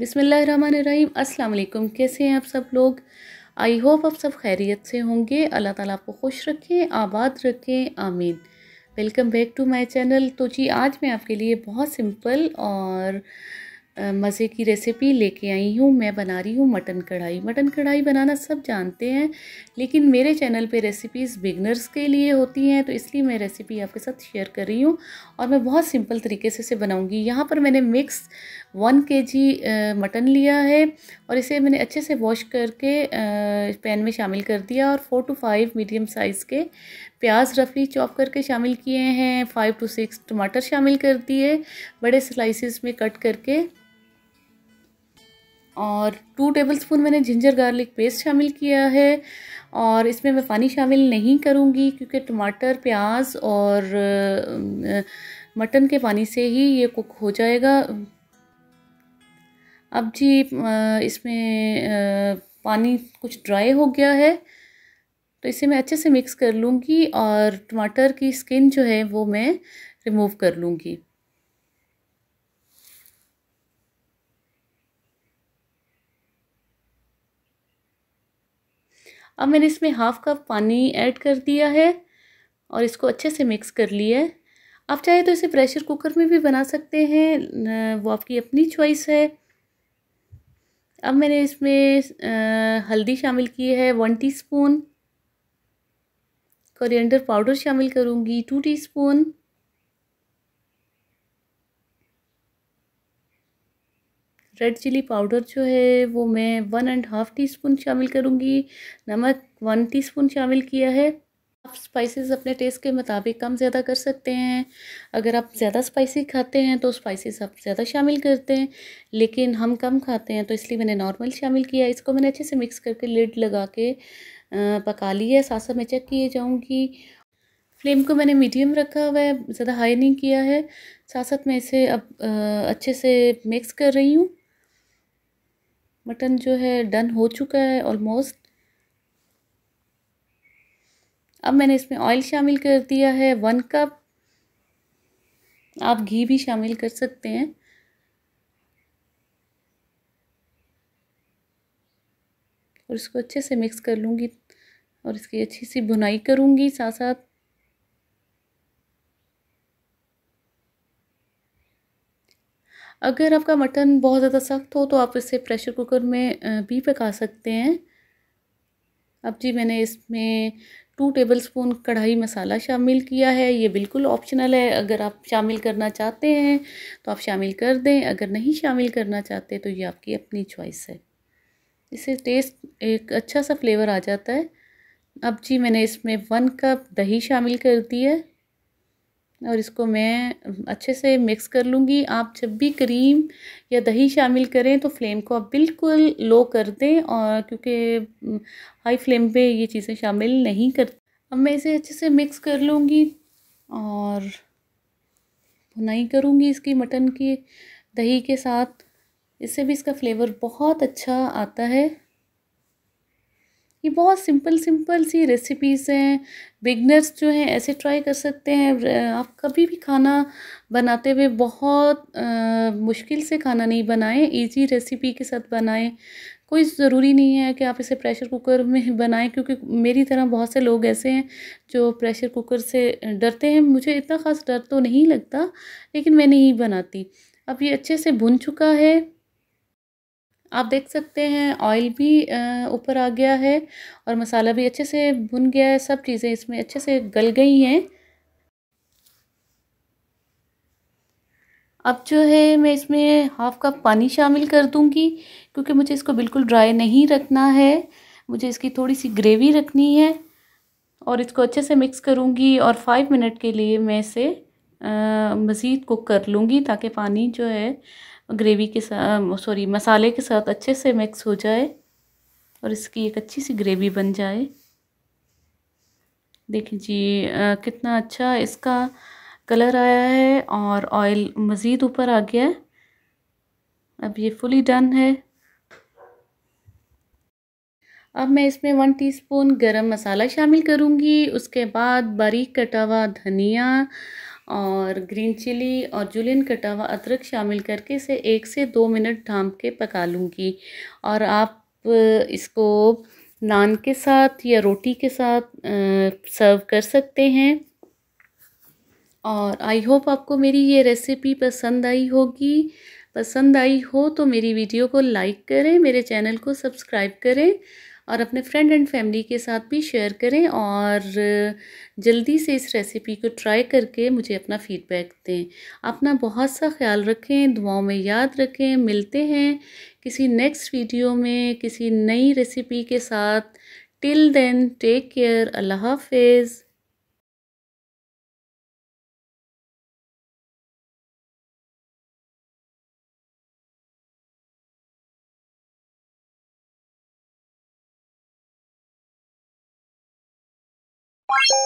बिसमीम अल्लाम कैसे हैं आप सब लोग आई होप आप सब खैरियत से होंगे अल्लाह ताला आपको खुश रखें आबाद रखें आमीन welcome back to my channel तो जी आज मैं आपके लिए बहुत सिंपल और मज़े की रेसिपी लेके आई हूँ मैं बना रही हूँ मटन कढ़ाई मटन कढ़ाई बनाना सब जानते हैं लेकिन मेरे चैनल पे रेसिपीज़ बिगनर्स के लिए होती हैं तो इसलिए मैं रेसिपी आपके साथ शेयर कर रही हूँ और मैं बहुत सिंपल तरीके से इसे बनाऊँगी यहाँ पर मैंने मिक्स वन के जी मटन लिया है और इसे मैंने अच्छे से वॉश करके पैन में शामिल कर दिया और four to five medium size के प्याज रफली चॉप करके शामिल किए हैं फ़ाइव टू सिक्स टमाटर शामिल कर दिए बड़े स्लाइसिस में कट करके और टू टेबलस्पून मैंने जिंजर गार्लिक पेस्ट शामिल किया है और इसमें मैं पानी शामिल नहीं करूँगी क्योंकि टमाटर प्याज और मटन के पानी से ही ये कुक हो जाएगा अब जी इसमें पानी कुछ ड्राई हो गया है तो इसे मैं अच्छे से मिक्स कर लूँगी और टमाटर की स्किन जो है वो मैं रिमूव कर लूँगी अब मैंने इसमें हाफ़ कप पानी ऐड कर दिया है और इसको अच्छे से मिक्स कर लिया है आप चाहे तो इसे प्रेशर कुकर में भी बना सकते हैं वो आपकी अपनी चॉइस है अब मैंने इसमें हल्दी शामिल की है वन टीस्पून कोरिएंडर पाउडर शामिल करूँगी two teaspoon red chilli powder जो है वो मैं one and half teaspoon शामिल करूँगी नमक वन टी स्पून शामिल किया है आप स्पाइसेस अपने टेस्ट के मुताबिक कम ज़्यादा कर सकते हैं अगर आप ज़्यादा स्पाइसी खाते हैं तो स्पाइसेस आप ज़्यादा शामिल करते हैं लेकिन हम कम खाते हैं तो इसलिए मैंने नॉर्मल शामिल किया इसको मैंने अच्छे से मिक्स करके लिड लगा के पका लिया है साथ मैं चेक किए जाऊँगी फ्लेम को मैंने मीडियम रखा हुआ है ज़्यादा हाई नहीं किया है साथ साथ मैं इसे अब अच्छे से मिक्स कर रही हूँ मटन जो है डन हो चुका है ऑलमोस्ट अब मैंने इसमें ऑयल शामिल कर दिया है वन कप आप घी भी शामिल कर सकते हैं और इसको अच्छे से मिक्स कर लूँगी और इसकी अच्छी सी भुनाई करूँगी साथ साथ अगर आपका मटन बहुत ज़्यादा सख्त हो तो आप इसे प्रेशर कुकर में भी पका सकते हैं अब जी मैंने इसमें टू टेबल स्पून कढ़ाई मसाला शामिल किया है ये बिल्कुल ऑप्शनल है अगर आप शामिल करना चाहते हैं तो आप शामिल कर दें अगर नहीं शामिल करना चाहते तो ये आपकी अपनी चॉइस है इसे टेस्ट एक अच्छा सा फ्लेवर आ जाता है अब जी मैंने इसमें वन कप दही शामिल कर दी है और इसको मैं अच्छे से मिक्स कर लूँगी आप जब भी क्रीम या दही शामिल करें तो फ्लेम को आप बिल्कुल लो कर दें और क्योंकि हाई फ्लेम पे ये चीज़ें शामिल नहीं करती अब मैं इसे अच्छे से मिक्स कर लूँगी और भुनाई करूँगी इसकी मटन की दही के साथ इससे भी इसका फ्लेवर बहुत अच्छा आता है ये बहुत सिंपल सिंपल सी रेसिपीज़ हैं बिगनर्स जो हैं ऐसे ट्राई कर सकते हैं आप कभी भी खाना बनाते हुए बहुत आ, मुश्किल से खाना नहीं बनाएं इजी रेसिपी के साथ बनाएं कोई ज़रूरी नहीं है कि आप इसे प्रेशर कुकर में बनाएं क्योंकि मेरी तरह बहुत से लोग ऐसे हैं जो प्रेशर कुकर से डरते हैं मुझे इतना ख़ास डर तो नहीं लगता लेकिन मैं नहीं बनाती अब ये अच्छे से भुन चुका है आप देख सकते हैं ऑयल भी ऊपर आ गया है और मसाला भी अच्छे से भुन गया है सब चीज़ें इसमें अच्छे से गल गई हैं अब जो है मैं इसमें हाफ़ कप पानी शामिल कर दूंगी क्योंकि मुझे इसको बिल्कुल ड्राई नहीं रखना है मुझे इसकी थोड़ी सी ग्रेवी रखनी है और इसको अच्छे से मिक्स करूंगी और फाइव मिनट के लिए मैं इसे मज़ीद कुक कर लूँगी ताकि पानी जो है ग्रेवी के साथ सॉरी मसाले के साथ अच्छे से मिक्स हो जाए और इसकी एक अच्छी सी ग्रेवी बन जाए देखिए जी आ, कितना अच्छा इसका कलर आया है और ऑयल मज़ीद ऊपर आ गया है अब ये फुली डन है अब मैं इसमें वन टीस्पून गरम मसाला शामिल करूँगी उसके बाद बारीक कटा हुआ धनिया और ग्रीन चिली और जुलियन कटा हुआ अदरक शामिल करके इसे एक से दो मिनट ढांप के पका लूँगी और आप इसको नान के साथ या रोटी के साथ सर्व कर सकते हैं और आई होप आपको मेरी ये रेसिपी पसंद आई होगी पसंद आई हो तो मेरी वीडियो को लाइक करें मेरे चैनल को सब्सक्राइब करें और अपने फ्रेंड एंड फैमिली के साथ भी शेयर करें और जल्दी से इस रेसिपी को ट्राई करके मुझे अपना फ़ीडबैक दें अपना बहुत सा ख्याल रखें दुआओं में याद रखें मिलते हैं किसी नेक्स्ट वीडियो में किसी नई रेसिपी के साथ टिल देन टेक केयर अल्लाह हाफिज़ バシン